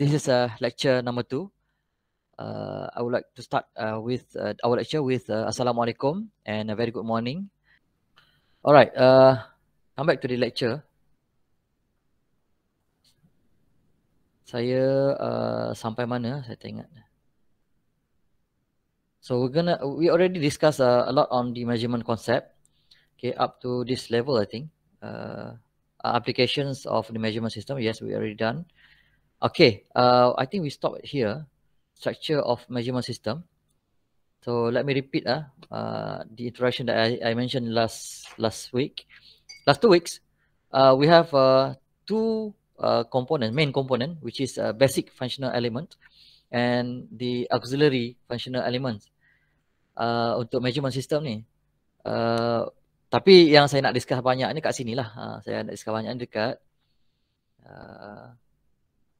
This is a uh, lecture number two. Uh, I would like to start uh, with uh, our lecture with uh, Assalamualaikum and a very good morning. All right, uh, come back to the lecture. Saya uh, sampai mana? Saya tak Uh, So we're gonna we already discussed uh, a lot on the measurement concept. Okay, up to this level, I think. Uh, uh applications of the measurement system. Yes, we already done. Okay, uh, I think we stop here. Structure of measurement system. So let me repeat uh, uh, the interaction that I, I mentioned last last week, last two weeks. Uh, we have uh, two uh, main component, which is a basic functional element and the auxiliary functional elements. Uh, untuk measurement system ni. Uh, tapi yang saya nak discuss banyak ni kat sini lah. Uh, saya nak discuss banyak ni dekat. Uh,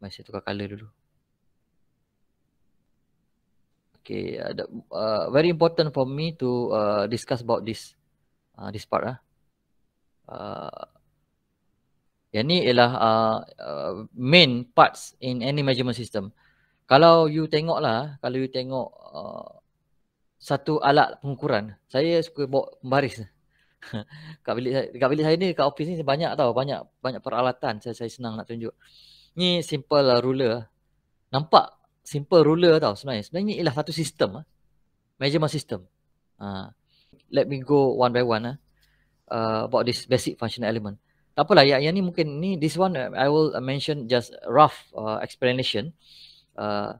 Mari saya tukar color dulu. Okay, ada uh, uh, very important for me to uh, discuss about this uh, this part lah. Uh, yang ni ialah uh, uh, main parts in any measurement system. Kalau you tengok lah, kalau you tengok uh, satu alat pengukuran. Saya suka bawa pembaris. kat bilik saya, dekat bilik saya ni kat office ni banyak tau, banyak banyak peralatan saya saya senang nak tunjuk. Ni simple lah, ruler. Nampak simple ruler tau sebenarnya. Sebenarnya ialah satu sistem ah. Measurement system. Ha. let me go one by one ah. Uh, about this basic functional element. Tak apalah yang, yang ni mungkin ni this one I will mention just rough uh, explanation. Uh,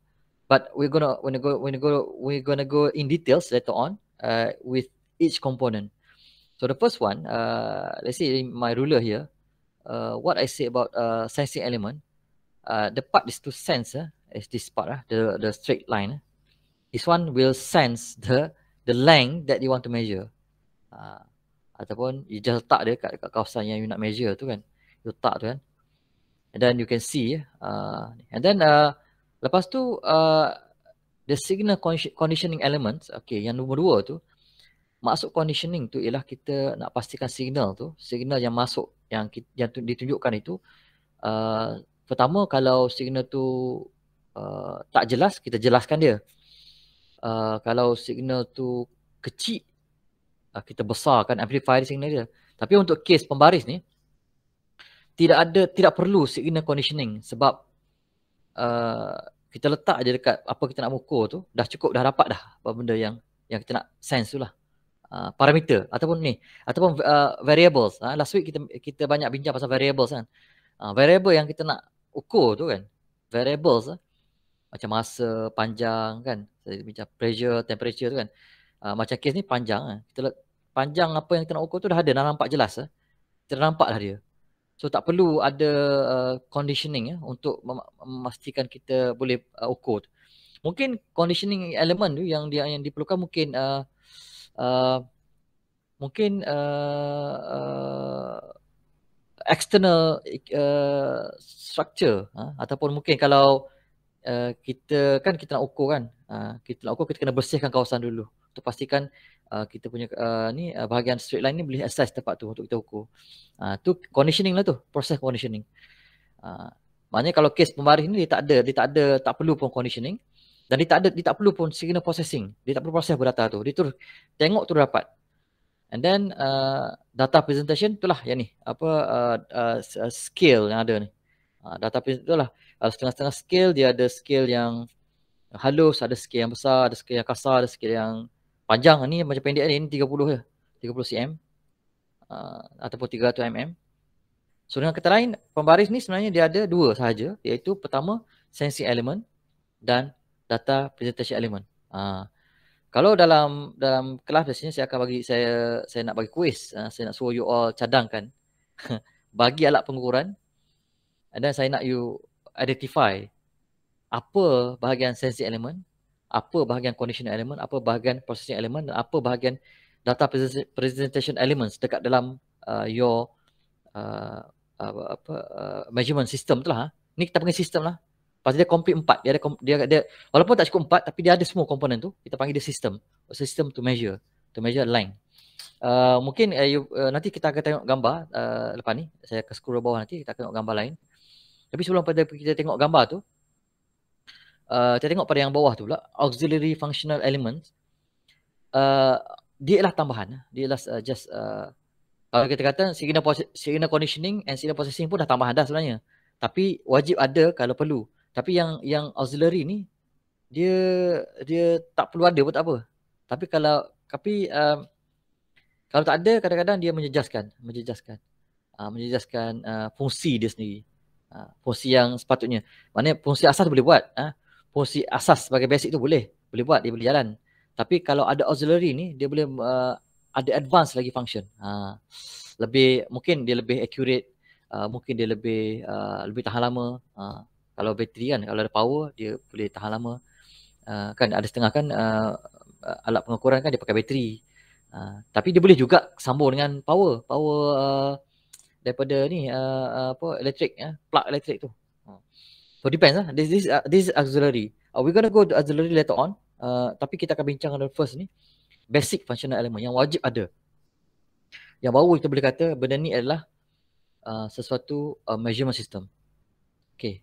but we're gonna when go when go we're gonna go in details later on uh, with each component. So the first one, uh, let's see my ruler here. Uh, what I say about uh, sensing element, uh, the part is to sense. Uh, is this part uh, the the straight line. Uh. This one will sense the the length that you want to measure. Uh, ataupun you just letak dia kat, kat kawasan yang you nak measure tu kan. You letak tu kan. And then you can see. Uh, and then uh, Lepas tu uh, the signal conditioning elements, okay, yang nombor dua tu masuk conditioning tu ialah kita nak pastikan signal tu, signal yang masuk yang kita, yang ditunjukkan itu uh, pertama kalau signal tu uh, tak jelas kita jelaskan dia. Uh, kalau signal tu kecil uh, kita besarkan amplify signal dia. Tapi untuk case pembaris ni tidak ada tidak perlu signal conditioning sebab Uh, kita letak je dekat apa kita nak mukul tu dah cukup dah dapat dah apa benda yang yang kita nak sense tu lah uh, parameter ataupun ni ataupun uh, variables uh, last week kita kita banyak bincang pasal variables kan uh, variable yang kita nak ukur tu kan variables uh, macam masa panjang kan saya bincang pressure temperature tu kan uh, macam case ni panjang kan. kita panjang apa yang kita nak ukur tu dah ada dah nampak jelas uh. kita dah nampak lah dia So tak perlu ada uh, conditioning ya untuk memastikan kita boleh uh, ukur. Mungkin conditioning element tu yang dia yang diperlukan mungkin uh, uh, mungkin uh, uh, external uh, structure uh, ataupun mungkin kalau uh, kita kan kita nak ukur kan uh, kita nak ukur kita kena bersihkan kawasan dulu untuk pastikan Uh, kita punya uh, ni uh, bahagian straight line ni boleh assess tempat tu untuk kita ukur. Ah uh, tu conditioning lah tu, proses conditioning. Ah uh, maknanya kalau kes pembaris ni dia tak ada, dia tak ada tak perlu pun conditioning dan dia tak ada dia tak perlu pun signal processing. Dia tak perlu proses berdata tu. Dia terus tengok tu dapat. And then uh, data presentation itulah yang ni apa uh, uh, uh, scale yang ada ni. Uh, data presentation tu lah. uh, setengah-setengah scale dia ada scale yang halus, ada scale yang besar, ada scale yang kasar, ada scale yang panjang ni macam pendek ni 30 je 30 cm uh, ataupun 300 mm so dengan kata lain pembaris ni sebenarnya dia ada dua sahaja iaitu pertama sensing element dan data presentation element uh, kalau dalam dalam kelas biasanya saya akan bagi saya saya nak bagi kuis uh, saya nak suruh you all cadangkan bagi alat pengukuran dan saya nak you identify apa bahagian sensing element apa bahagian conditional element, apa bahagian processing element dan apa bahagian data presentation elements dekat dalam uh, your uh, apa uh, measurement system tu lah. Ha. Ni kita panggil sistem lah. Pasti dia complete empat. Dia ada dia, dia walaupun tak cukup empat tapi dia ada semua komponen tu. Kita panggil dia sistem. System to measure, to measure line. Uh, mungkin uh, you, uh, nanti kita akan tengok gambar uh, lepas ni saya akan scroll bawah nanti kita akan tengok gambar lain tapi sebelum pada kita tengok gambar tu uh, Uh, kita tengok pada yang bawah tu pula auxiliary functional elements uh, dia ialah tambahan eh. dia ialah uh, just uh, kalau kita kata signal, signal conditioning and signal processing pun dah tambahan dah sebenarnya tapi wajib ada kalau perlu tapi yang yang auxiliary ni dia dia tak perlu ada pun tak apa tapi kalau tapi uh, kalau tak ada kadang-kadang dia menjejaskan menjejaskan uh, menjejaskan uh, fungsi dia sendiri uh, fungsi yang sepatutnya maknanya fungsi asas boleh buat uh, posisi asas sebagai basic tu boleh boleh buat dia boleh jalan tapi kalau ada auxiliary ni dia boleh uh, ada advance lagi function uh, lebih mungkin dia lebih accurate uh, mungkin dia lebih uh, lebih tahan lama uh, kalau bateri kan kalau ada power dia boleh tahan lama uh, kan ada setengah kan uh, uh, alat pengukuran kan dia pakai bateri uh, tapi dia boleh juga sambung dengan power power uh, daripada ni uh, uh apa elektrik ya uh, plug elektrik tu So depends lah. This this uh, this is auxiliary. Uh, we're gonna go to auxiliary later on. Uh, tapi kita akan bincang dengan first ni basic functional element yang wajib ada. Yang baru kita boleh kata benda ni adalah uh, sesuatu uh, measurement system. Okay.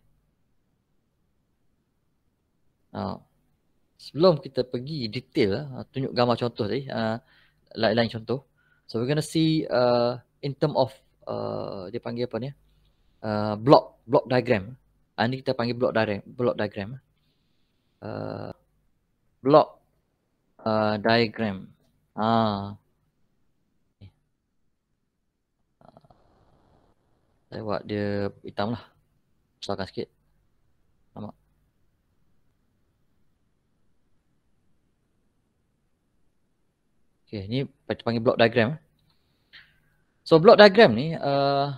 Now, sebelum kita pergi detail lah, uh, tunjuk gambar contoh tadi, uh, lain-lain contoh. So we're gonna see uh, in term of uh, dia panggil apa ni? Uh, block block diagram. Ini kita panggil block diagram. Block diagram. Uh, block uh, diagram. Ah. Saya buat dia hitam lah. Besarkan sikit. Lama. Okay, ni kita panggil block diagram. So block diagram ni, uh,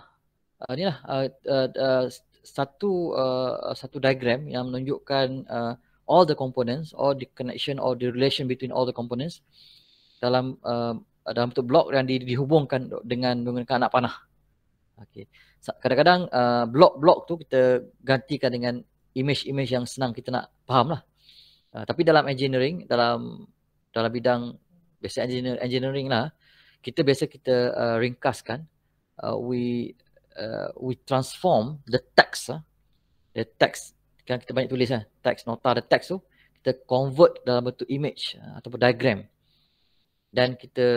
uh, ni lah, uh, uh, uh, satu uh, satu diagram yang menunjukkan uh, all the components or the connection or the relation between all the components dalam uh, dalam bentuk blok yang di, dihubungkan dengan menggunakan anak panah. Okey. Kadang-kadang uh, blok-blok tu kita gantikan dengan image-image yang senang kita nak faham lah. Uh, tapi dalam engineering, dalam dalam bidang basic engineering, lah, kita biasa kita uh, ringkaskan. Uh, we uh, we transform the text uh, the text kan kita banyak tulis kan text nota the text tu kita convert dalam bentuk image uh, ataupun diagram dan kita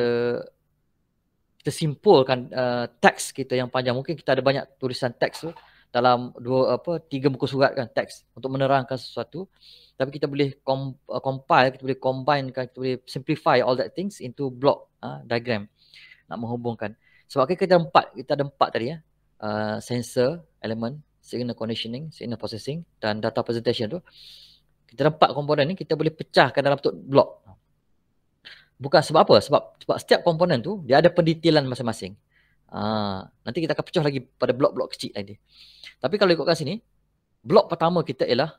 kita simpulkan uh, teks kita yang panjang mungkin kita ada banyak tulisan text tu dalam dua apa tiga buku surat kan text untuk menerangkan sesuatu tapi kita boleh kom, uh, compile kita boleh combinekan kita boleh simplify all that things into block uh, diagram nak menghubungkan sebab okay, kita ada empat kita ada empat tadi ya uh, sensor element signal conditioning signal processing dan data presentation tu kita empat komponen ni kita boleh pecahkan dalam bentuk blok bukan sebab apa sebab sebab setiap komponen tu dia ada pendetailan masing-masing uh, nanti kita akan pecah lagi pada blok-blok kecil tadi tapi kalau ikutkan sini blok pertama kita ialah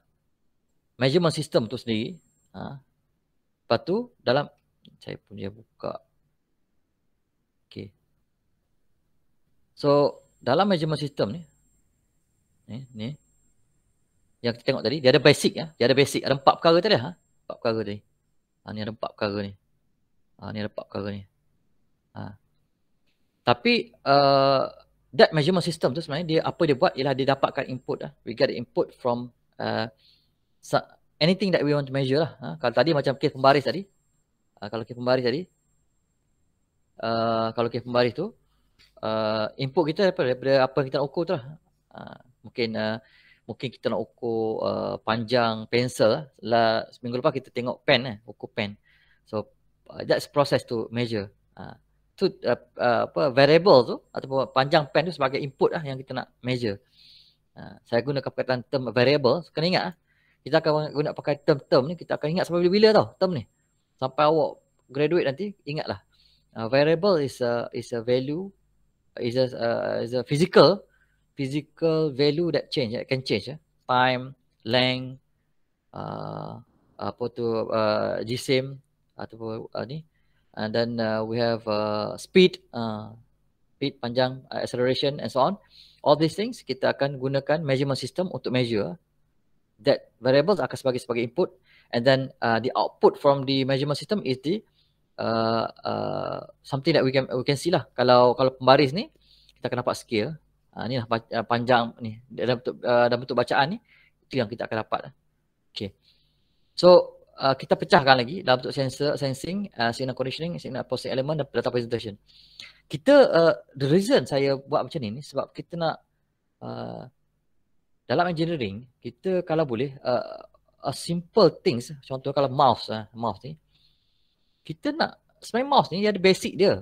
measurement system tu sendiri uh, lepas tu dalam saya punya buka okey so dalam measurement system ni ni ni yang kita tengok tadi dia ada basic ya dia ada basic ada empat perkara tadi ha empat perkara tadi ha ni ada empat perkara ni ha ni ada empat perkara ni ha tapi uh, that measurement system tu sebenarnya dia apa dia buat ialah dia dapatkan input lah. we get the input from uh, anything that we want to measure lah ha? kalau tadi macam kes pembaris tadi uh, kalau kes pembaris tadi uh, kalau kes pembaris tu uh, input kita daripada, daripada apa yang kita nak ukur tu lah. Uh, mungkin uh, mungkin kita nak ukur uh, panjang pensel lah. La, seminggu lepas kita tengok pen lah, ukur pen. So uh, that's process to measure. Uh, tu uh, uh, apa variable tu ataupun panjang pen tu sebagai input lah yang kita nak measure. Uh, saya guna perkataan term variable. So, kena ingat lah. Kita akan guna pakai term-term ni, kita akan ingat sampai bila-bila tau term ni. Sampai awak graduate nanti, ingatlah. Uh, variable is a, is a value is a uh, is a physical physical value that change that can change eh? time length uh, apa tu uh, jisim ataupun uh, ni and then uh, we have uh, speed uh, speed panjang uh, acceleration and so on all these things kita akan gunakan measurement system untuk measure that variables akan sebagai sebagai input and then uh, the output from the measurement system is the Uh, uh, something that we can we can see lah kalau kalau pembaris ni kita akan dapat skill uh, ah, ni lah ah, panjang ni dalam bentuk, uh, dalam bentuk bacaan ni itu yang kita akan dapat lah. okay so uh, kita pecahkan lagi dalam bentuk sensor sensing uh, signal conditioning signal processing element dan data presentation kita uh, the reason saya buat macam ni ni sebab kita nak uh, dalam engineering kita kalau boleh uh, a simple things contoh kalau mouse uh, mouse ni kita nak sebenarnya mouse ni dia ada basic dia.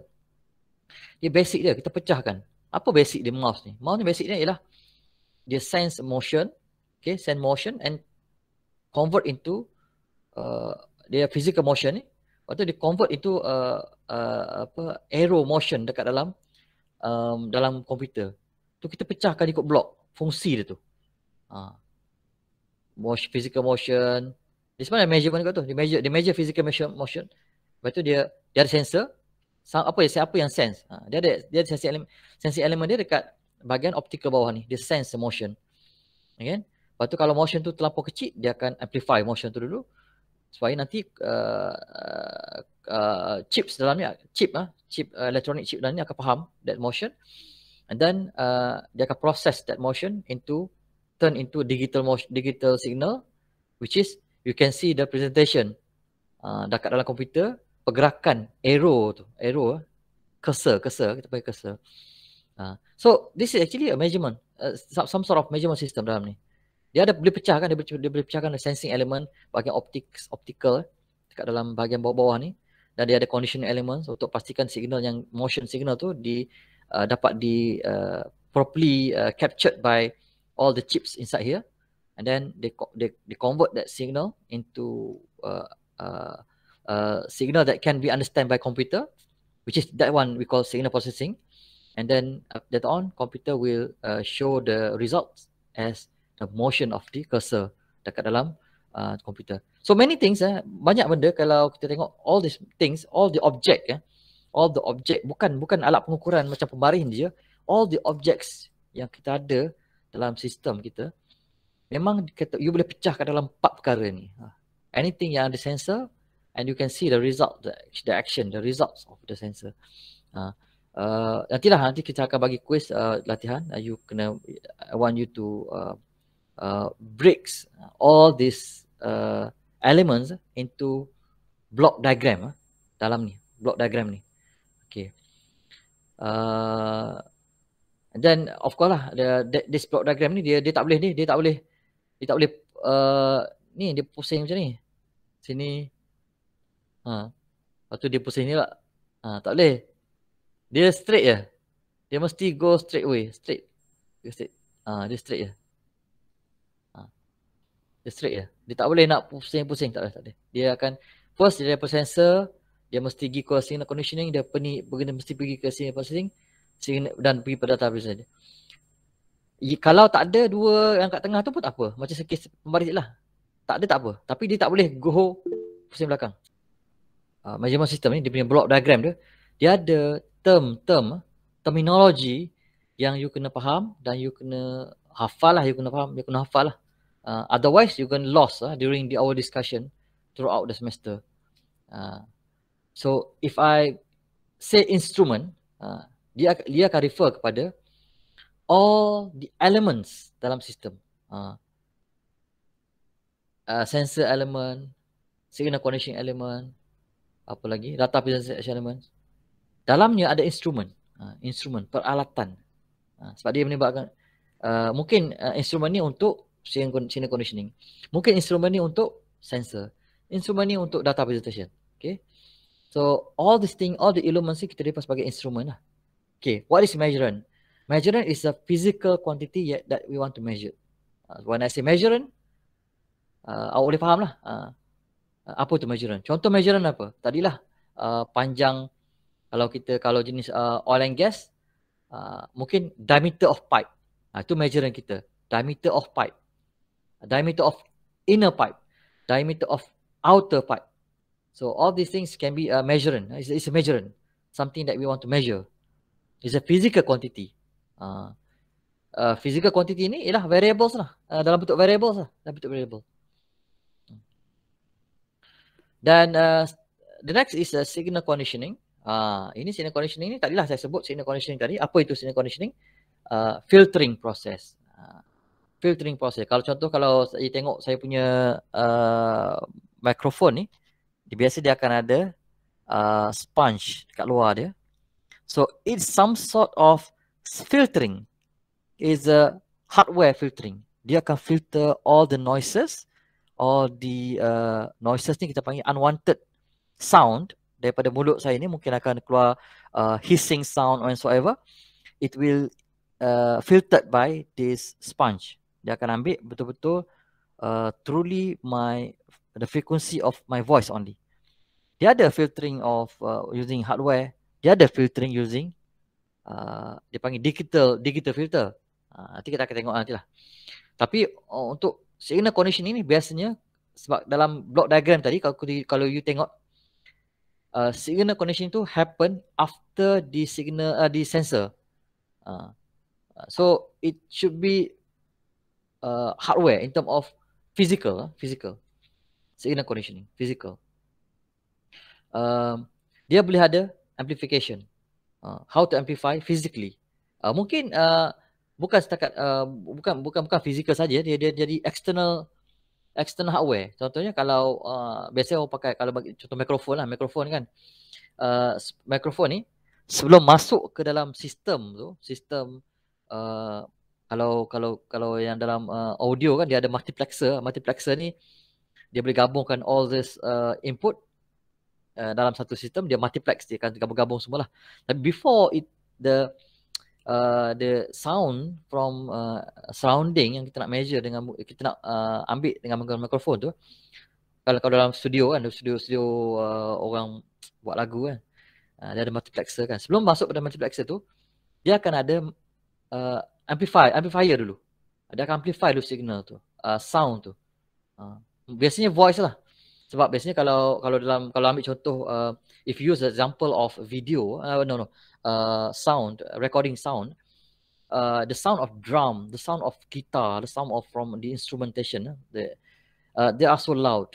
Dia basic dia kita pecahkan. Apa basic dia mouse ni? Mouse ni basic dia ialah dia sense motion, okay, sense motion and convert into uh, dia physical motion ni. Lepas tu dia convert itu uh, uh, apa arrow motion dekat dalam um, dalam komputer. Tu kita pecahkan ikut blok fungsi dia tu. Ha. Motion, physical motion, dia sebenarnya measure pun dekat tu. Dia measure, di measure physical motion, Lepas tu dia dia ada sensor apa yang apa yang sense? Ha, dia ada dia ada sensing element sensing element dia dekat bahagian optical bawah ni. Dia sense motion. Okay? Lepas tu kalau motion tu terlampau kecil, dia akan amplify motion tu dulu supaya nanti uh, uh, uh, chips dalam ni chip ah, chip uh, electronic chip dalam ni akan faham that motion and then uh, dia akan process that motion into turn into digital motion, digital signal which is you can see the presentation uh, dekat dalam komputer pergerakan arrow tu arrow cursor cursor kita pakai cursor uh, so this is actually a measurement uh, some sort of measurement system dalam ni dia ada boleh pecah kan dia, dia boleh pecahkan sensing element bahagian optics optical dekat dalam bahagian bawah-bawah ni dan dia ada conditioning elements untuk pastikan signal yang motion signal tu di uh, dapat di uh, properly uh, captured by all the chips inside here and then they they, they convert that signal into uh, uh Uh, signal that can be understand by computer, which is that one we call signal processing. And then that uh, on, computer will uh, show the results as the motion of the cursor dekat dalam uh, computer. So many things, eh, banyak benda kalau kita tengok all these things, all the object, eh, all the object, bukan bukan alat pengukuran macam pembaris dia, all the objects yang kita ada dalam sistem kita, memang kita, you boleh pecah ke dalam empat perkara ni. Ha. Anything yang ada sensor, and you can see the result the, the action the results of the sensor uh, uh, nantilah nanti kita akan bagi quiz uh, latihan uh, you kena i want you to uh, uh, breaks all these uh, elements into block diagram uh, dalam ni block diagram ni okay uh, dan of course lah the, the this block diagram ni dia dia tak boleh ni dia tak boleh dia tak boleh uh, ni dia pusing macam ni sini Ha. Lepas tu dia pusing ni lah. Ha, tak boleh. Dia straight je. Dia mesti go straight away. Straight. Dia straight. Ha, dia straight je. Ha. Dia straight je. Dia tak boleh nak pusing-pusing. Tak boleh, tak boleh. Dia akan first dia dapat sensor. Dia mesti pergi ke signal conditioning. Dia pergi, begini, mesti pergi ke signal processing. dan pergi pada database dia. Kalau tak ada dua yang kat tengah tu pun tak apa. Macam sekis pembaris lah. Tak ada tak apa. Tapi dia tak boleh go pusing belakang uh, measurement system ni dia punya block diagram dia dia ada term-term terminologi yang you kena faham dan you kena hafal lah you kena faham you kena hafal lah uh, otherwise you gonna lost lah during the our discussion throughout the semester uh, so if i say instrument uh, dia dia akan refer kepada all the elements dalam sistem uh, uh, sensor element signal conditioning element apa lagi data business elements dalamnya ada instrumen uh, instrumen peralatan uh, sebab dia menyebabkan uh, mungkin uh, instrumen ni untuk signal conditioning mungkin instrumen ni untuk sensor instrumen ni untuk data presentation okay so all this thing all the elements kita lepas sebagai instrumen lah okay what is measurement measurement is a physical quantity that we want to measure uh, when I say measurement uh, awak boleh faham lah uh, apa tu measurement? Contoh measurement apa? Tadilah uh, panjang kalau kita kalau jenis uh, oil and gas uh, mungkin diameter of pipe. Uh, itu measurement kita. Diameter of pipe. Diameter of inner pipe. Diameter of outer pipe. So all these things can be a uh, measurement. It's, it's a measurement. Something that we want to measure. It's a physical quantity. Uh, uh, physical quantity ni ialah variables lah. Uh, dalam bentuk variables lah. Dalam bentuk variables. Dan uh, the next is a uh, signal conditioning. uh, ini signal conditioning ni tadilah saya sebut signal conditioning tadi. Apa itu signal conditioning? Uh, filtering process. Uh, ah, filtering process. Kalau contoh kalau saya tengok saya punya uh, mikrofon ni dia biasa dia akan ada uh, sponge dekat luar dia. So it's some sort of filtering. Is a hardware filtering. Dia akan filter all the noises all the uh, noises ni kita panggil unwanted sound daripada mulut saya ni mungkin akan keluar uh, hissing sound or whatever it will uh, filtered by this sponge dia akan ambil betul-betul uh, truly my the frequency of my voice only dia ada filtering of uh, using hardware dia ada filtering using uh, dia panggil digital digital filter uh, nanti kita akan tengok nanti lah tapi uh, untuk signal condition ini biasanya sebab dalam block diagram tadi kalau kalau you tengok uh, signal condition itu happen after the signal uh, the sensor uh, uh, so it should be uh, hardware in term of physical uh, physical signal conditioning physical uh, dia boleh ada amplification uh, how to amplify physically uh, mungkin uh, bukan setakat uh, bukan bukan bukan fizikal saja dia dia jadi external external hardware contohnya kalau uh, biasa orang pakai kalau bagi contoh mikrofon lah mikrofon kan uh, mikrofon ni sebelum masuk ke dalam sistem tu sistem uh, kalau kalau kalau yang dalam uh, audio kan dia ada multiplexer multiplexer ni dia boleh gabungkan all this uh, input uh, dalam satu sistem dia multiplex dia akan gabung-gabung semualah tapi before it the uh, the sound from uh, surrounding yang kita nak measure dengan kita nak uh, ambil dengan menggunakan mikrofon tu kalau kau dalam studio kan dalam studio studio uh, orang buat lagu kan uh, dia ada multiplexer kan sebelum masuk pada multiplexer tu dia akan ada uh, amplifier amplifier dulu dia akan amplify dulu signal tu uh, sound tu uh, biasanya voice lah sebab biasanya kalau kalau dalam kalau ambil contoh uh, if you use example of video uh, no no uh, sound recording sound Uh, the sound of drum, the sound of guitar, the sound of from the instrumentation, uh, they, uh, they are so loud.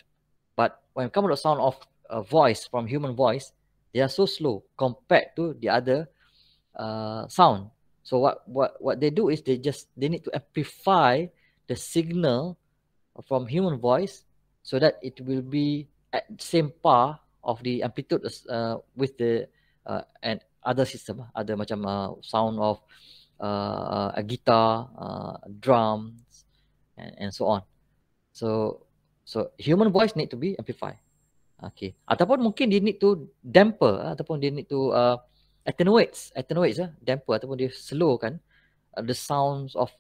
But when come to the sound of a uh, voice from human voice, they are so slow compared to the other uh, sound. So what what what they do is they just they need to amplify the signal from human voice so that it will be at same par of the amplitude uh, with the uh, and other system other macam uh, sound of uh, a guitar uh, drums and, and so on so so human voice need to be amplified okay ataupun mungkin dia need to damper ataupun dia need to uh, attenuates attenuates uh, damper ataupun dia slow kan uh, the sounds of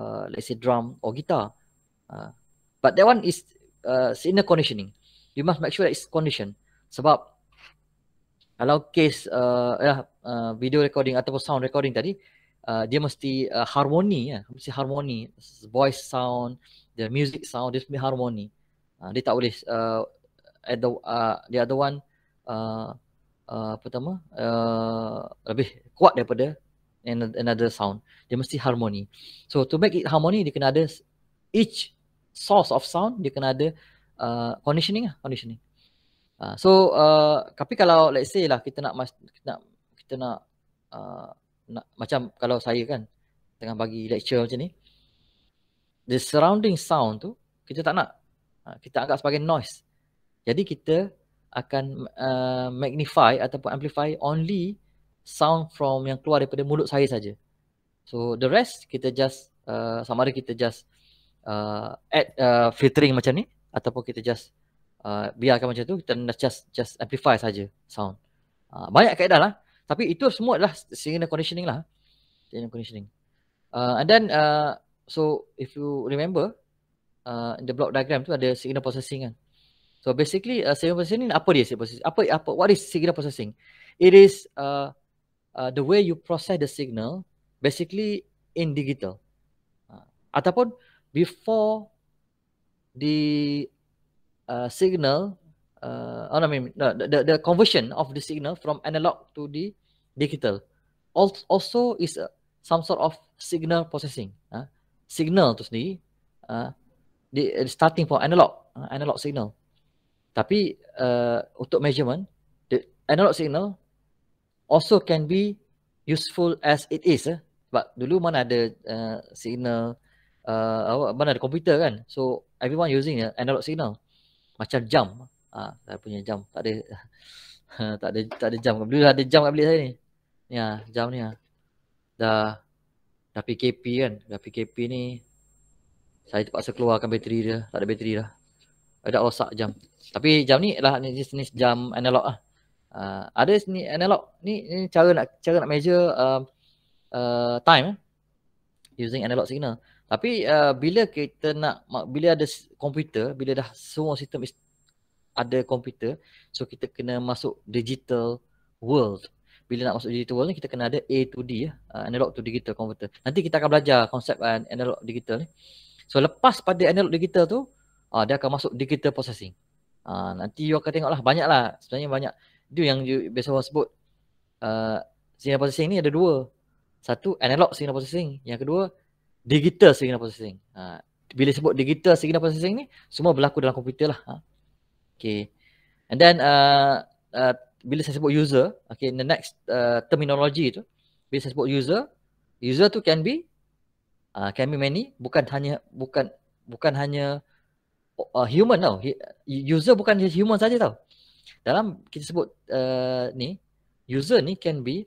uh, let's say drum or guitar uh, but that one is uh, inner conditioning. You must make sure that it's conditioned. Sebab kalau case uh, yeah, uh, video recording ataupun sound recording tadi, uh, dia mesti uh, harmoni. Yeah. Mesti harmoni. Voice sound, the music sound, dia mesti harmoni. Uh, dia tak boleh, uh, the, uh, the other one, uh, uh, apa nama, uh, lebih kuat daripada another sound. Dia mesti harmoni. So to make it harmoni, dia kena ada each source of sound dia kena ada uh, conditioning ah conditioning uh, so uh, tapi kalau let's say lah kita nak kita nak kita nak, uh, nak macam kalau saya kan tengah bagi lecture macam ni the surrounding sound tu kita tak nak uh, kita anggap sebagai noise jadi kita akan uh, magnify ataupun amplify only sound from yang keluar daripada mulut saya saja. So the rest kita just uh, sama ada kita just uh, uh, add uh, filtering macam ni ataupun kita just uh, biarkan macam tu kita just just amplify saja sound. Uh, banyak kaedah lah tapi itu semua adalah signal conditioning lah. Signal conditioning. Uh, and then uh, so if you remember uh, in the block diagram tu ada signal processing kan. So basically uh, signal processing ni apa dia signal processing? Apa apa what is signal processing? It is uh, uh, the way you process the signal basically in digital. Uh, ataupun before the uh, signal uh, oh, I mean no, the the conversion of the signal from analog to the digital also is a, uh, some sort of signal processing uh, signal tu sendiri uh, the uh, starting from analog uh, analog signal tapi uh, untuk measurement the analog signal also can be useful as it is uh, eh. but dulu mana ada uh, signal uh, awak mana ada komputer kan so everyone using analog signal macam jam ah uh, saya punya jam tak ada tak ada tak ada jam dulu ada jam kat bilik saya ni ni ya, jam ni ah dah dah PKP kan dah PKP ni saya terpaksa keluarkan bateri dia tak ada bateri dah ada rosak jam tapi jam ni lah ni jenis jam analog ah uh, ada ni analog ni, ni cara nak cara nak measure uh, uh, time eh? using analog signal tapi uh, bila kita nak bila ada komputer, bila dah semua sistem is, ada komputer, so kita kena masuk digital world. Bila nak masuk digital world ni kita kena ada A to D ya, uh, analog to digital komputer. Nanti kita akan belajar konsep uh, analog digital ni. So lepas pada analog digital tu, uh, dia akan masuk digital processing. Uh, nanti you akan tengok tengoklah banyaklah sebenarnya banyak dia yang you biasa orang sebut uh, signal processing ni ada dua. Satu analog signal processing, yang kedua digital signal processing. Ha, bila sebut digital signal processing ni, semua berlaku dalam komputer lah. Ha. Okay. And then, uh, uh, bila saya sebut user, okay, in the next uh, terminology tu, bila saya sebut user, user tu can be, uh, can be many, bukan hanya, bukan, bukan hanya uh, human tau. User bukan just human saja tau. Dalam kita sebut uh, ni, user ni can be,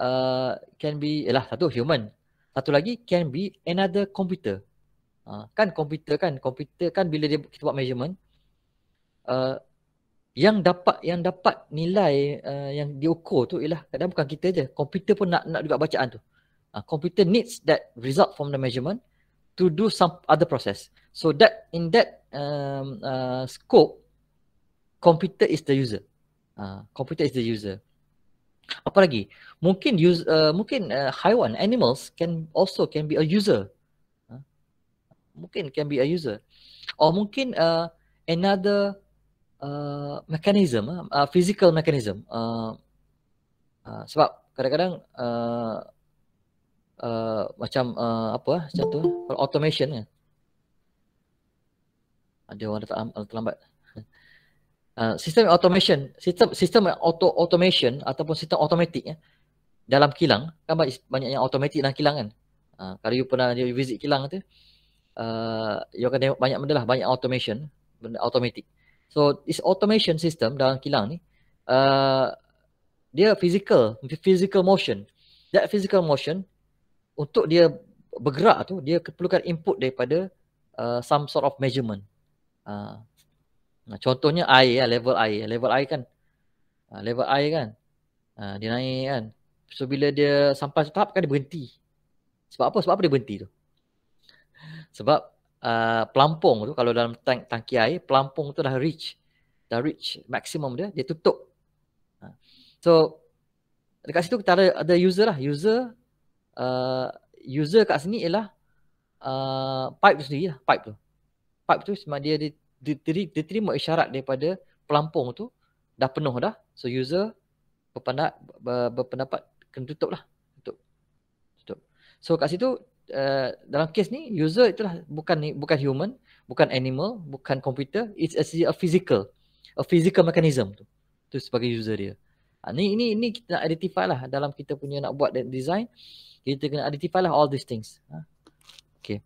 uh, can be, eh lah satu human, satu lagi can be another computer. Uh, kan komputer kan komputer kan bila dia kita buat measurement uh, yang dapat yang dapat nilai uh, yang diukur tu ialah kadang bukan kita je komputer pun nak nak juga bacaan tu ha, komputer uh, needs that result from the measurement to do some other process so that in that um, uh, scope computer is the user komputer ha, uh, is the user apa lagi mungkin use uh, mungkin uh, haiwan animals can also can be a user mungkin can be a user or mungkin uh, another uh, mechanism uh, uh, physical mechanism uh, uh, sebab kadang-kadang uh, uh, macam uh, apa macam tu automation ya. ada orang terlambat, terlambat uh, sistem automation sistem sistem auto automation ataupun sistem automatik ya, dalam kilang kan banyak, banyak yang automatik dalam kilang kan uh, kalau you pernah you visit kilang tu uh, you akan tengok banyak benda lah banyak automation benda automatik so this automation system dalam kilang ni uh, dia physical physical motion that physical motion untuk dia bergerak tu dia perlukan input daripada uh, some sort of measurement uh, Contohnya air ya, level air. Level air kan. Ah, level air kan. Ah, dia naik kan. So bila dia sampai satu tahap kan dia berhenti. Sebab apa? Sebab apa dia berhenti tu? Sebab uh, pelampung tu kalau dalam tank, tangki air, pelampung tu dah reach. Dah reach maksimum dia. Dia tutup. So dekat situ kita ada, ada user lah. User uh, user kat sini ialah uh, pipe tu sendiri lah. Pipe tu. Pipe tu sebab dia, dia diterima, diterima isyarat daripada pelampung tu dah penuh dah. So user berpendapat, berpendapat kena tutup lah. Tutup. tutup. So kat situ uh, dalam kes ni user itulah bukan ni bukan human, bukan animal, bukan komputer. It's a, a physical. A physical mechanism tu. Tu sebagai user dia. Ha, ni, ini ini kita nak identify lah dalam kita punya nak buat design. Kita kena identify lah all these things. Ha? Okay.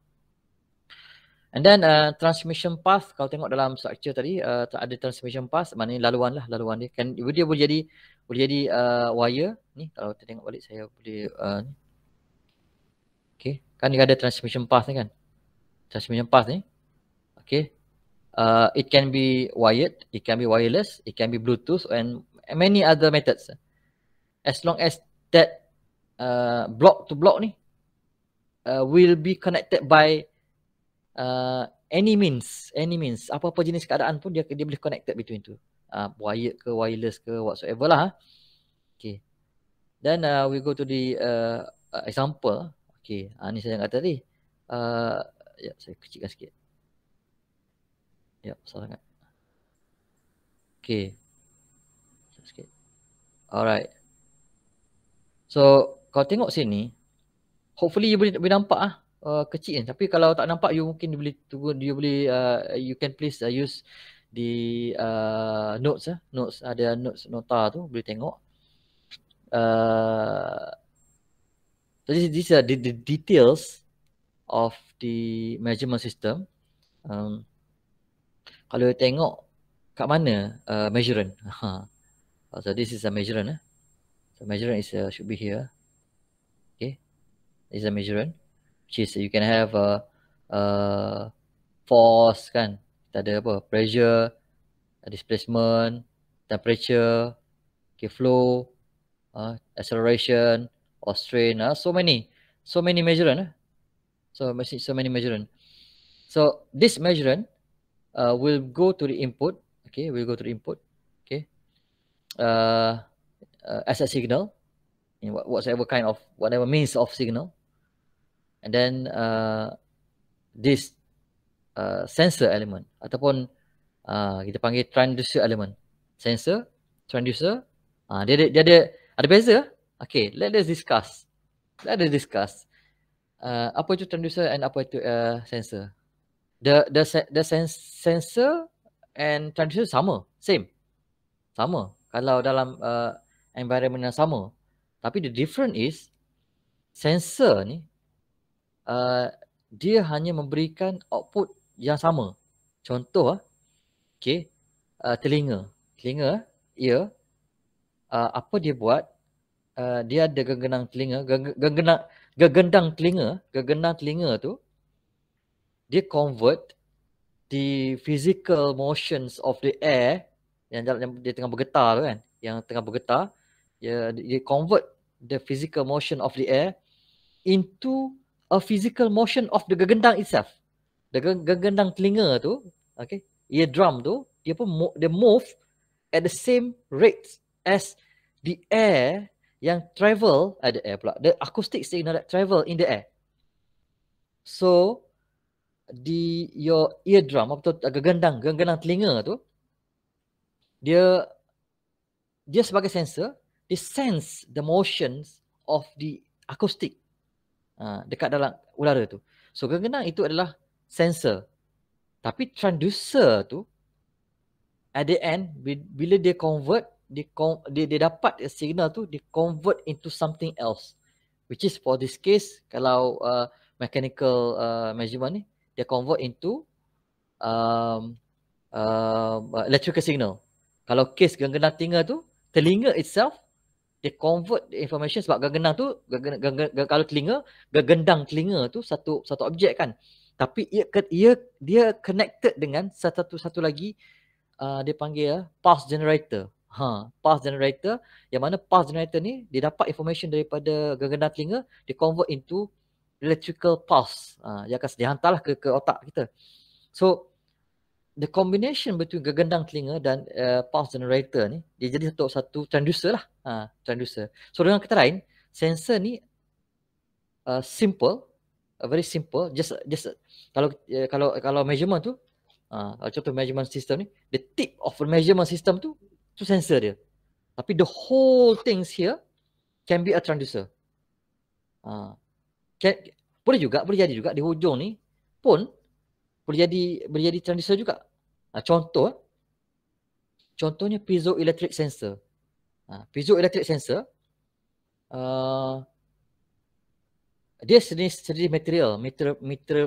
And then uh, transmission path, kalau tengok dalam structure tadi, uh, ada transmission path, mana? laluan lah, laluan dia. Kan, dia boleh jadi boleh jadi uh, wire. Ni, kalau kita tengok balik, saya boleh... Uh, okay, kan dia ada transmission path ni kan? Transmission path ni. Okay. Uh, it can be wired, it can be wireless, it can be Bluetooth and many other methods. As long as that uh, block to block ni uh, will be connected by uh, any means, any means, apa-apa jenis keadaan pun dia dia boleh connected between tu. Uh, wired ke wireless ke whatsoever lah. Ha. Okay. Then uh, we go to the uh, uh example. Okay, uh, ni saya yang kata tadi. Uh, ya, saya kecilkan sikit. Ya, yeah, salah sangat. Okay. Sikit. Alright. So, kau tengok sini. Hopefully, you boleh, boleh nampak ah uh, kecil kan tapi kalau tak nampak you mungkin boleh tunggu you boleh uh, you can please uh, use di uh, notes eh notes ada notes nota tu boleh tengok uh, so this, this are the, the details of the measurement system um, kalau you tengok kat mana uh, measurement ha. oh, so this is a measurement eh? so measurement is uh, should be here okay this is a measurement which is you can have a force kan kita ada apa pressure displacement temperature okay, flow uh, acceleration or strain uh, so many so many measurement uh, so so many measurement so this measurement uh, will go to the input okay will go to the input okay uh, uh, as a signal in whatever kind of whatever means of signal and then uh, this uh, sensor element ataupun uh, kita panggil transducer element sensor transducer uh, dia, ada, dia ada ada beza okay let us discuss let us discuss uh, apa itu transducer and apa itu uh, sensor the the the sens- sensor and transducer sama same sama kalau dalam uh, environment yang sama tapi the different is sensor ni Uh, dia hanya memberikan output yang sama. Contoh, ah, okay, uh, telinga. Telinga, ya, uh, apa dia buat? Uh, dia ada gegendang telinga, gegendang, gegendang telinga, gegendang telinga tu, dia convert the physical motions of the air yang, yang dia tengah bergetar tu kan, yang tengah bergetar, dia, dia convert the physical motion of the air into a physical motion of the gegendang itself. The gegendang telinga tu, okay, ear drum tu, dia pun mo- dia move at the same rate as the air yang travel at eh, the air pula. The acoustic signal that travel in the air. So, the your ear eardrum atau uh, gegendang, gegendang telinga tu, dia dia sebagai sensor, it sense the motions of the acoustic Ha, dekat dalam ulara tu. So genggenang itu adalah sensor. Tapi transducer tu at the end bila dia convert dia, dia, dia dapat signal tu dia convert into something else which is for this case kalau uh, mechanical uh, measurement ni dia convert into um, uh, electrical signal kalau case genggenang tinga tu telinga itself dia convert information sebab gegendang tu gegendang, kalau telinga gegendang telinga tu satu satu objek kan tapi ia ia dia connected dengan satu satu lagi uh, dia panggil uh, pulse generator ha pulse generator yang mana pulse generator ni dia dapat information daripada gegendang telinga dia convert into electrical pulse uh, dia akan dihantarlah ke ke otak kita so the combination between gegendang telinga dan uh, pulse generator ni dia jadi satu satu transducer lah ha, transducer so dengan kata lain sensor ni uh, simple uh, very simple just just uh, kalau uh, kalau kalau measurement tu uh, contoh measurement system ni the tip of the measurement system tu tu sensor dia tapi the whole things here can be a transducer uh, can, boleh juga boleh jadi juga di hujung ni pun boleh jadi boleh jadi transducer juga Ha, contoh, eh. contohnya piezoelectric sensor. Ha, ah, piezoelectric sensor, uh, dia jenis jenis material, material, material,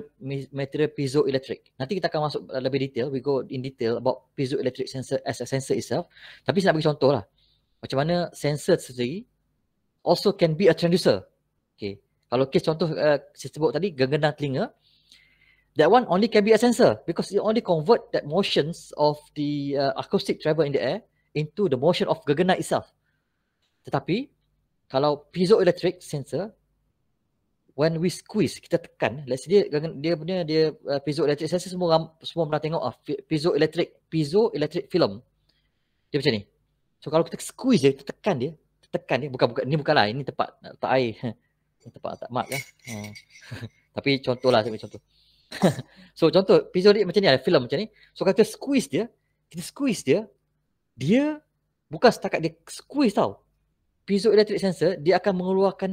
material piezoelectric. Nanti kita akan masuk lebih detail, we go in detail about piezoelectric sensor as a sensor itself. Tapi saya nak bagi contoh lah, macam mana sensor sendiri also can be a transducer. Okay. Kalau kes contoh uh, saya sebut tadi, gengenang telinga, that one only can be a sensor because it only convert that motions of the uh, acoustic travel in the air into the motion of gegana itself. Tetapi kalau piezoelectric sensor, when we squeeze kita tekan, let's say dia dia punya dia, uh, piezoelectric sensor semua orang, semua pernah tengok ah piezoelectric piezoelectric film dia macam ni. So kalau kita squeeze dia, kita tekan dia, kita tekan dia, bukan bukan ni bukanlah ini tempat tak air. tempat tak mark ya. Lah. Hmm. Tapi contohlah saya contoh. so contoh episodik macam ni ada filem macam ni. So kata squeeze dia, kita squeeze dia, dia bukan setakat dia squeeze tau. Piezoelectric sensor dia akan mengeluarkan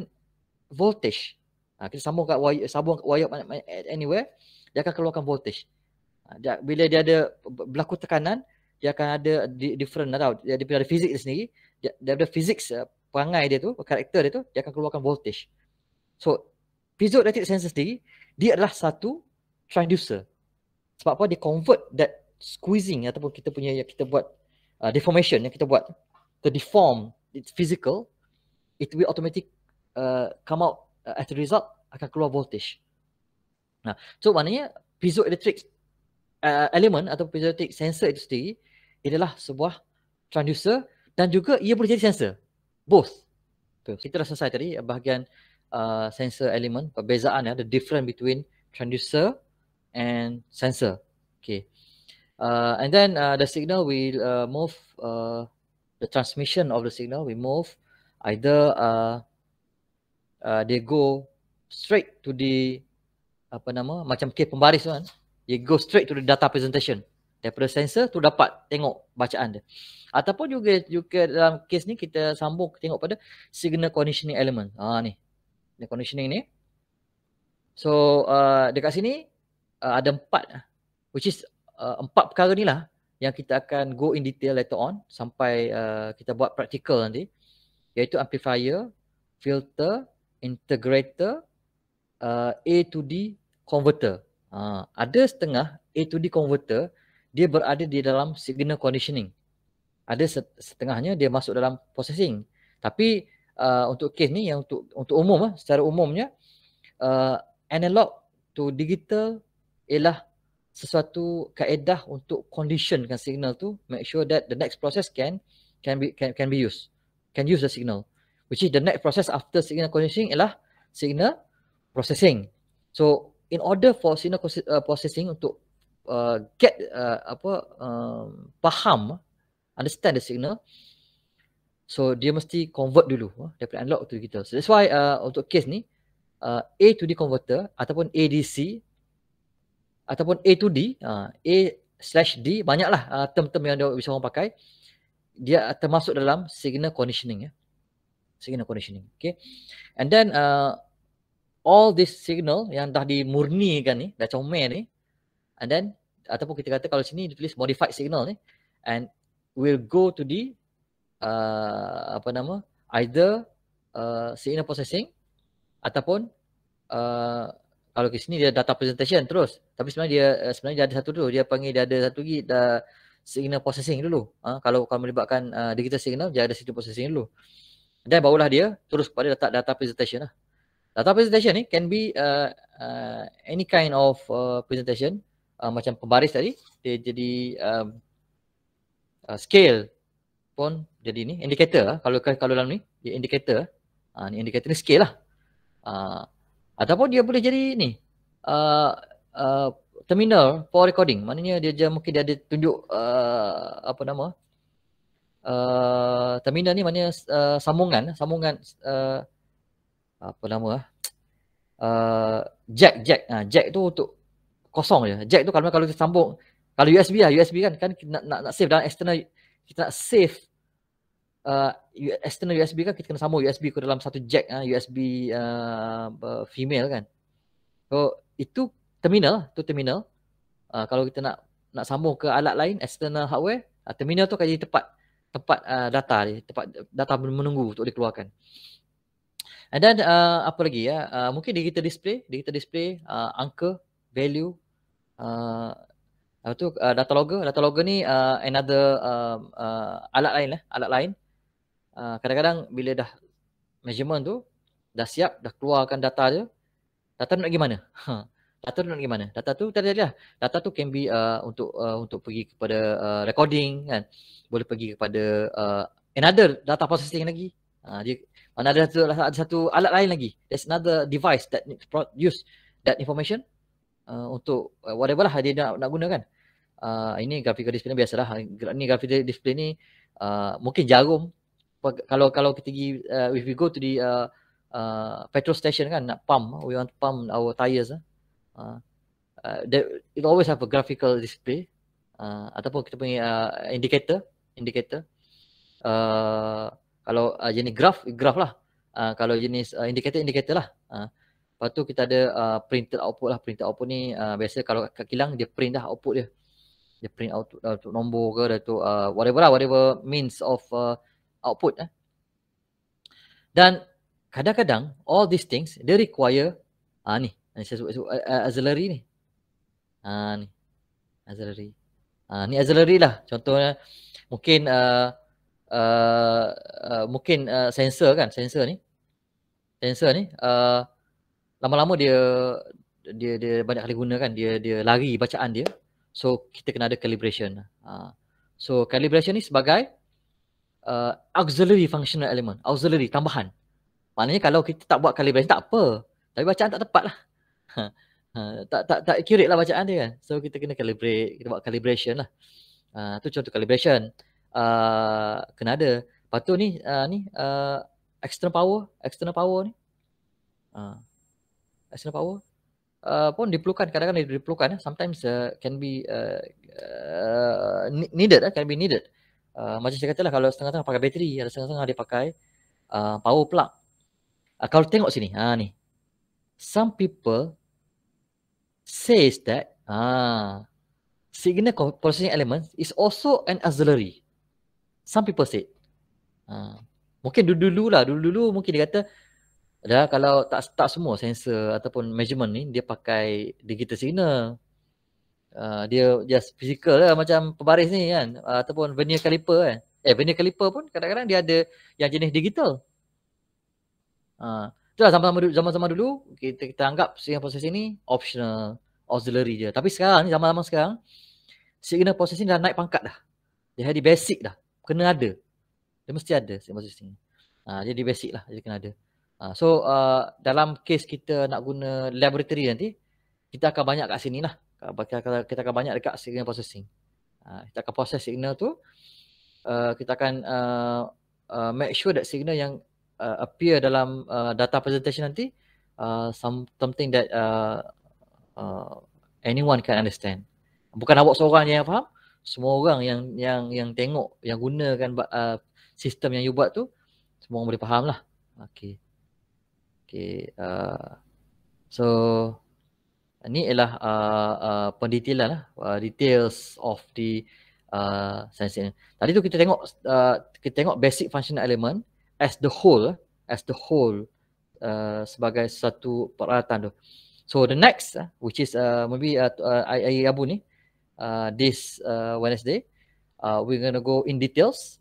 voltage. Ha, kita sambung kat wire, sambung kat wire anywhere, dia akan keluarkan voltage. Ha, dia, bila dia ada berlaku tekanan, dia akan ada different lah tau. Dia ada, ada fizik dia sendiri. Dia, dia ada fizik uh, eh, perangai dia tu, karakter dia tu, dia akan keluarkan voltage. So, piezoelectric sensor sendiri, dia adalah satu transducer. Sebab apa? Dia convert that squeezing ataupun kita punya yang kita buat uh, deformation yang kita buat to deform it's physical, it will automatic uh, come out uh, as a result akan keluar voltage. Nah, so maknanya piezoelectric uh, element atau piezoelectric sensor itu sendiri adalah sebuah transducer dan juga ia boleh jadi sensor. Both. So, kita dah selesai tadi bahagian uh, sensor element, perbezaan ya, the difference between transducer and sensor. Okay. Uh, and then uh, the signal will uh, move, uh, the transmission of the signal we move either uh, uh, they go straight to the, apa nama, macam case pembaris tu kan. It go straight to the data presentation. Daripada sensor tu dapat tengok bacaan dia. Ataupun juga, juga dalam kes ni kita sambung tengok pada signal conditioning element. Ha, ni. The conditioning ni. So uh, dekat sini uh, ada empat uh, which is uh, empat perkara ni lah yang kita akan go in detail later on sampai uh, kita buat practical nanti iaitu amplifier, filter, integrator, uh, A to D converter. Uh, ada setengah A to D converter dia berada di dalam signal conditioning. Ada setengahnya dia masuk dalam processing. Tapi uh, untuk case ni yang untuk untuk umum lah, secara umumnya uh, analog to digital ialah sesuatu kaedah untuk conditionkan signal tu make sure that the next process can can be can, can be used can use the signal which is the next process after signal conditioning ialah signal processing so in order for signal uh, processing untuk uh, get uh, apa um, faham understand the signal so dia mesti convert dulu uh, daripada analog to digital so that's why uh, untuk case ni uh, A to D converter ataupun ADC ataupun A to D, ha, A slash D, banyaklah ha, term-term yang dia bisa orang pakai. Dia termasuk dalam signal conditioning. Ya. Signal conditioning. Okay. And then, uh, all this signal yang dah dimurnikan ni, dah comel ni, and then, ataupun kita kata kalau sini ditulis modified signal ni, and will go to the, uh, apa nama, either uh, signal processing, ataupun uh, kalau ke sini dia data presentation terus tapi sebenarnya dia eh, sebenarnya dia ada satu dulu dia panggil dia ada satu lagi dah signal processing dulu ha, kalau kalau melibatkan uh, digital signal dia ada situ processing dulu dan barulah dia terus kepada data data presentation lah data presentation ni can be uh, uh, any kind of uh, presentation uh, macam pembaris tadi dia jadi um, uh, scale pun jadi ni indicator lah. kalau kalau dalam ni dia indicator ah ni indicator ni scale lah uh, ataupun dia boleh jadi ni uh, uh, terminal for recording maknanya dia je mungkin dia ada tunjuk uh, apa nama uh, terminal ni maknanya uh, sambungan sambungan uh, apa nama ah, uh, jack jack uh, jack tu untuk kosong je jack tu kalau kalau kita sambung kalau USB lah USB kan kan nak nak, nak save dalam external kita nak save uh, external USB kan kita kena sambung USB ke dalam satu jack ah, uh, USB uh, female kan. So itu terminal, lah, tu terminal. Uh, kalau kita nak nak sambung ke alat lain external hardware, uh, terminal tu akan jadi tempat tempat uh, data ni, tempat data menunggu untuk dikeluarkan. And then uh, apa lagi ya? Uh, mungkin digital display, digital display uh, angka, value uh, apa tu uh, data logger, data logger ni uh, another uh, uh, alat lain lah, alat lain. Ah, kadang-kadang bila dah measurement tu dah siap dah keluarkan data dia data nak pergi mana ha, data tu nak pergi data tu tadi lah data tu can be uh, untuk uh, untuk pergi kepada uh, recording kan boleh pergi kepada uh, another data processing lagi uh, dia mana ada satu, ada satu alat lain lagi there's another device that needs produce that information uh, untuk whatever lah dia nak nak gunakan uh, ini grafikal display biasalah ni grafikal display ni uh, mungkin jarum kalau kalau kita pergi uh, if we go to the uh, uh, petrol station kan nak pump we want to pump our tires ah uh, uh, it always have a graphical display uh, ataupun kita punya uh, indicator indicator uh, kalau uh, jenis graph graph lah uh, kalau jenis uh, indicator indicator lah uh, lepas tu kita ada uh, printed output lah printed output ni uh, biasa kalau kat kilang dia print dah output dia dia print output untuk nombor ke atau uh, whatever lah whatever means of uh, output eh. dan kadang-kadang all these things they require ah uh, ni ni saya sebut, sebut uh, auxiliary ni ah uh, ni auxiliary ah uh, ni auxiliary lah contohnya mungkin uh, uh, uh, mungkin uh, sensor kan sensor ni sensor ni uh, lama-lama dia dia dia banyak kali guna kan dia dia lari bacaan dia so kita kena ada calibration lah. so calibration ni sebagai uh, auxiliary functional element, auxiliary tambahan. Maknanya kalau kita tak buat kali tak apa. Tapi bacaan tak tepat lah. Ha, ha, tak tak tak accurate lah bacaan dia kan. So kita kena calibrate, kita buat calibration lah. Uh, tu contoh calibration. Uh, kena ada. Lepas tu ni, uh, ni uh, external power, external power ni. Uh, external power. Uh, pun diperlukan kadang-kadang diperlukan eh. sometimes uh, can be uh, uh, needed uh, can be needed uh, Eh, macam saya katalah kalau setengah tengah pakai bateri, ada setengah tengah dia pakai uh, power plug. Uh, kalau tengok sini, ha ni. Some people says that ha signal processing element is also an auxiliary. Some people say. Uh, ah, mungkin dulu-dulu lah, dulu-dulu mungkin dia kata dah kalau tak tak semua sensor ataupun measurement ni dia pakai digital signal Ah, dia just physical lah macam pebaris ni kan uh, ataupun vinyl caliper kan eh vinyl caliper pun kadang-kadang dia ada yang jenis digital uh, itulah zaman-zaman, zaman-zaman dulu kita, kita anggap signal processing ni optional auxiliary je tapi sekarang ni zaman-zaman sekarang signal processing dah naik pangkat dah dia jadi basic dah kena ada dia mesti ada signal processing uh, jadi basic lah jadi kena ada uh, so uh, dalam case kita nak guna laboratory nanti kita akan banyak kat sini lah kalau kita akan banyak dekat signal processing. Uh, kita akan proses signal tu, uh, kita akan uh, uh, make sure that signal yang uh, appear dalam uh, data presentation nanti uh, some, something that uh, uh, anyone can understand. Bukan awak seorang yang faham, semua orang yang yang yang tengok, yang gunakan uh, sistem yang you buat tu, semua orang boleh faham lah. Okay. Okay. Uh, so, ini ialah uh, uh, pendetailan lah, uh, details of the uh, sensor Tadi tu kita tengok uh, kita tengok basic functional element as the whole as the whole uh, sebagai satu peralatan tu. So the next uh, which is uh, maybe uh, uh, air abu ni uh, this uh, Wednesday uh, we're going to go in details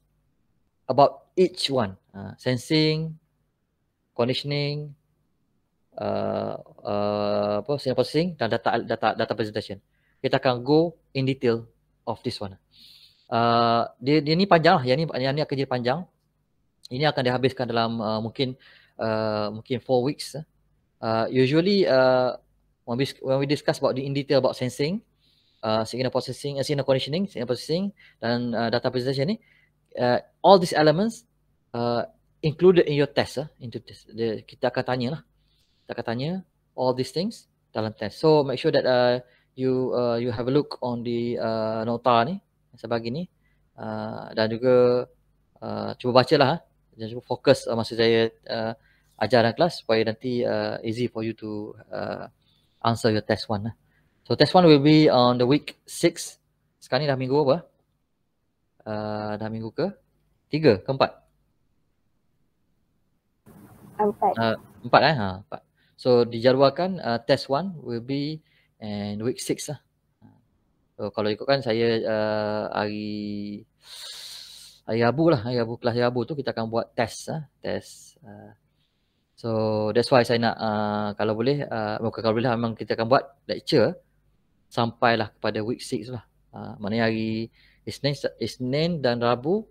about each one uh, sensing conditioning Uh, uh, apa signal processing dan data data data presentation. Kita akan go in detail of this one. Uh, dia, dia ni panjang lah. Yang ni, yang ni akan jadi panjang. Ini akan dihabiskan dalam uh, mungkin uh, mungkin 4 weeks. Uh, usually uh, when, we, discuss about the in detail about sensing, uh, signal processing, uh, signal conditioning, signal processing dan uh, data presentation ni, uh, all these elements uh, included in your test. Uh, into test. Dia, kita akan tanya lah tak katanya all these things dalam test. So make sure that uh, you uh, you have a look on the uh, nota ni sebagi ni uh, dan juga uh, cuba baca lah. Jangan ah. cuba fokus uh, masa saya uh, ajar dalam kelas supaya nanti uh, easy for you to uh, answer your test one. Ah. So test one will be on the week six. Sekarang ni dah minggu apa? Ah? Uh, dah minggu ke? Tiga ke empat? Empat. Uh, empat eh? Ha, empat. So dijadualkan uh, test one will be in week six lah. So kalau ikutkan saya uh, hari hari Rabu lah, hari Rabu kelas hari Rabu tu kita akan buat test lah, test. Uh. So that's why saya nak uh, kalau boleh uh, kalau boleh lah, memang kita akan buat lecture sampailah kepada week six lah. Uh, maknanya hari Isnin, Isnin dan Rabu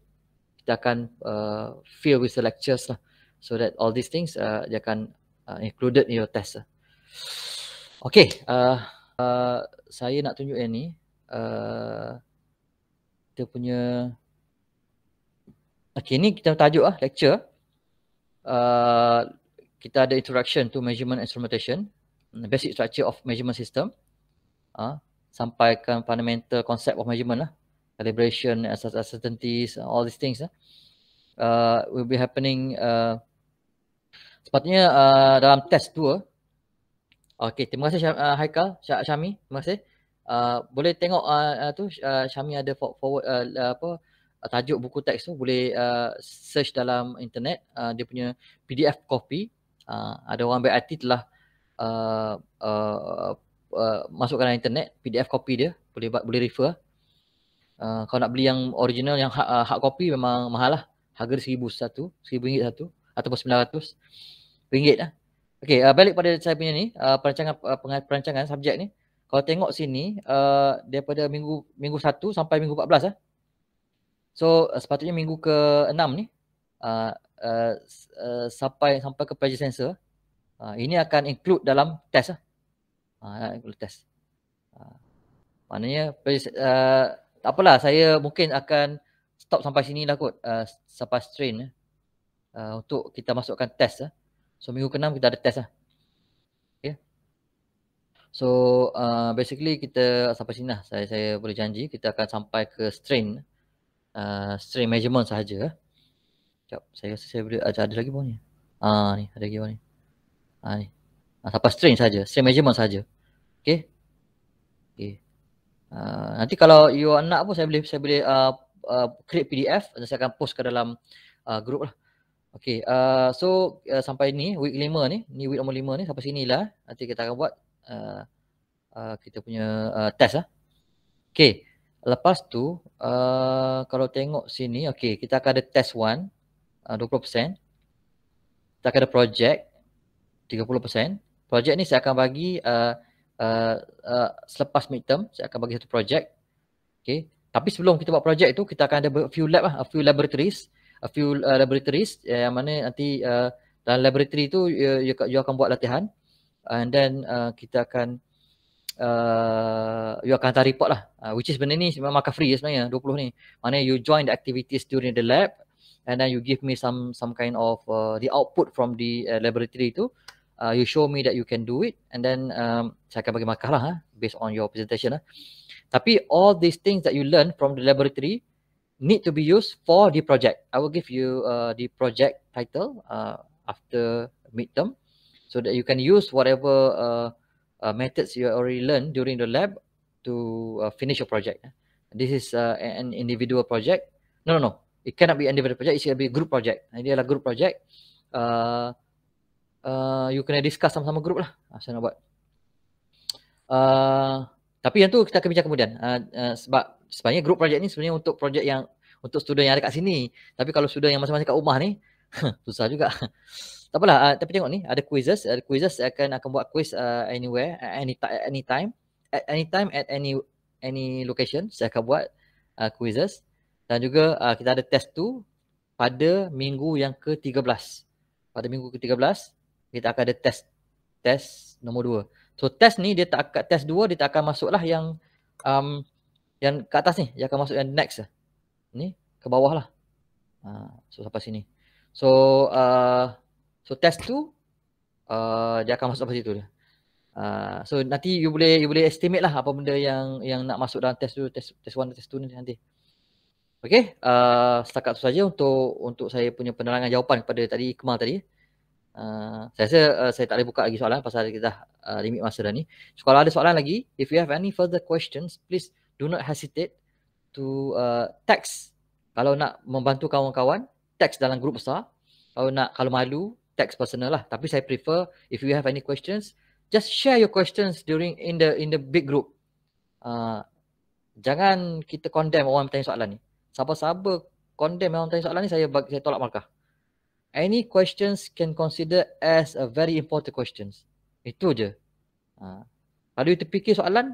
kita akan uh, fill with the lectures lah. So that all these things uh, dia akan uh, included in your test. Uh. Okay, uh, uh, saya nak tunjuk yang ni. Uh, kita punya, okay ni kita tajuk lah, lecture. Uh, kita ada introduction to measurement instrumentation, basic structure of measurement system. Uh, sampaikan fundamental concept of measurement lah. Calibration, uncertainties, all these things. Ah. Uh, will be happening uh, sepatutnya uh, dalam test tu Okay, terima kasih Syam, uh, Haikal, Syah Syami, terima kasih. Uh, boleh tengok uh, uh tu uh, Syami ada forward uh, apa tajuk buku teks tu boleh uh, search dalam internet uh, dia punya PDF copy. Uh, ada orang BIT telah uh, uh, uh, masukkan dalam internet PDF copy dia boleh boleh refer. Uh, kalau nak beli yang original yang hak uh, hard copy memang mahal lah. Harga RM1,000 satu, RM1,000 satu ataupun RM900 ringgit lah. Okay, uh, balik pada saya punya ni, uh, perancangan uh, perancangan subjek ni. Kalau tengok sini uh, daripada minggu minggu 1 sampai minggu 14 lah. So uh, sepatutnya minggu ke-6 ni uh, uh, uh, sampai sampai ke pressure sensor. Uh, ini akan include dalam test lah. Uh, include test. Uh, maknanya uh, tak apalah saya mungkin akan stop sampai sini lah kot. Uh, sampai strain lah uh, untuk kita masukkan test uh. so minggu ke-6 kita ada test uh. Ah. okay. Ya. so uh, basically kita sampai sini lah saya, saya boleh janji kita akan sampai ke strain uh, strain measurement sahaja ah. Sekejap, saya rasa saya boleh ada, lagi bawah ni Ah uh, ni ada lagi bawah ni Ah uh, ni uh, sampai strain saja, strain measurement saja. Okay Okay Uh, nanti kalau you nak pun saya boleh saya boleh uh, uh, create PDF dan saya akan post ke dalam uh, grup lah. Okay, uh, so uh, sampai ni, week lima ni, ni week nombor lima ni, sampai sini lah. Nanti kita akan buat uh, uh, kita punya uh, test lah. Okay, lepas tu, uh, kalau tengok sini, okay, kita akan ada test one, uh, 20%. Kita akan ada project, 30%. Project ni saya akan bagi uh, uh, uh, selepas midterm, saya akan bagi satu project. Okay, tapi sebelum kita buat project tu, kita akan ada few lab lah, a few laboratories a few uh, laboratories uh, yang mana nanti uh, dalam laboratory tu you, ya, you, ya, you akan buat latihan and then uh, kita akan uh, you akan hantar report lah uh, which is benda ni memang akan free sebenarnya 20 ni mana you join the activities during the lab and then you give me some some kind of uh, the output from the uh, laboratory tu uh, you show me that you can do it and then um, saya akan bagi markah lah ha, based on your presentation lah tapi all these things that you learn from the laboratory need to be used for the project. I will give you uh, the project title uh, after midterm so that you can use whatever uh, uh, methods you already learned during the lab to uh, finish your project. This is uh, an individual project. No, no, no. It cannot be an individual project. It should be a group project. Ini adalah group project. Uh, uh, you can discuss sama-sama group lah. Ah, saya nak buat. Uh, tapi yang tu kita akan bincang kemudian. Uh, uh, sebab sebenarnya grup projek ni sebenarnya untuk projek yang untuk student yang ada kat sini. Tapi kalau student yang masing-masing kat rumah ni susah juga. Tak apalah, uh, tapi tengok ni ada quizzes, ada quizzes akan akan buat quiz uh, anywhere, any anytime, at any time at any any location saya akan buat uh, quizzes dan juga uh, kita ada test tu pada minggu yang ke-13. Pada minggu ke-13 kita akan ada test test nombor 2. So test ni dia tak akan test 2 dia tak akan masuklah yang um, yang ke atas ni yang akan masuk yang next lah. Ni ke bawah lah. Ha, so sampai sini. So uh, so test tu uh, dia akan masuk sampai situ dia. Uh, so nanti you boleh you boleh estimate lah apa benda yang yang nak masuk dalam test tu test test one test two ni nanti. Okay, uh, setakat tu saja untuk untuk saya punya penerangan jawapan kepada tadi Kemal tadi. Uh, saya rasa uh, saya tak boleh buka lagi soalan pasal kita dah uh, limit masa dah ni. So, kalau ada soalan lagi, if you have any further questions, please do not hesitate to uh, text kalau nak membantu kawan-kawan text dalam grup besar kalau nak kalau malu text personal lah tapi saya prefer if you have any questions just share your questions during in the in the big group uh, jangan kita condemn orang tanya soalan ni siapa-siapa condemn orang tanya soalan ni saya bagi, saya tolak markah any questions can consider as a very important questions itu je uh, kalau you terfikir soalan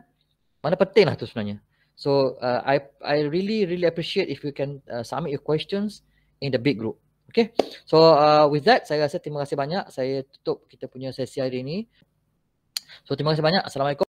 mana penting lah tu sebenarnya So uh, I I really really appreciate if you can uh, submit your questions in the big group. Okay. So uh, with that saya rasa terima kasih banyak. Saya tutup kita punya sesi hari ini. So terima kasih banyak. Assalamualaikum.